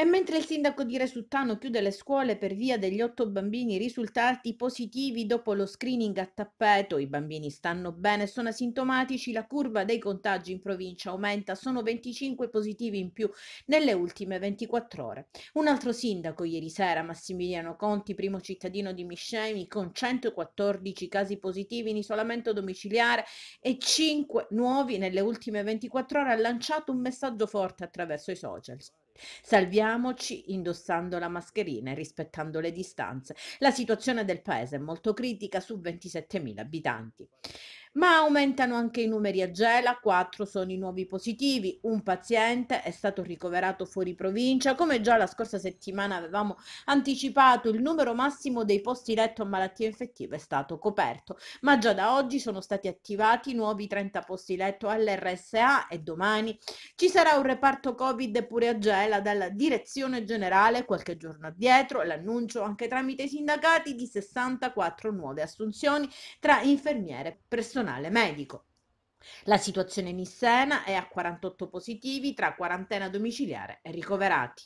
E mentre il sindaco di Resuttano chiude le scuole per via degli otto bambini risultati positivi dopo lo screening a tappeto, i bambini stanno bene, sono asintomatici, la curva dei contagi in provincia aumenta, sono 25 positivi in più nelle ultime 24 ore. Un altro sindaco ieri sera, Massimiliano Conti, primo cittadino di Miscemi, con 114 casi positivi in isolamento domiciliare e 5 nuovi nelle ultime 24 ore, ha lanciato un messaggio forte attraverso i social. Salviamoci indossando la mascherina e rispettando le distanze. La situazione del paese è molto critica su 27.000 abitanti ma aumentano anche i numeri a Gela, 4 sono i nuovi positivi, un paziente è stato ricoverato fuori provincia, come già la scorsa settimana avevamo anticipato il numero massimo dei posti letto a malattie infettive è stato coperto, ma già da oggi sono stati attivati nuovi 30 posti letto all'RSA e domani ci sarà un reparto Covid pure a Gela dalla direzione generale qualche giorno addietro, l'annuncio anche tramite i sindacati di 64 nuove assunzioni tra infermiere, e personale personale medico. La situazione in Issena è a 48 positivi tra quarantena domiciliare e ricoverati.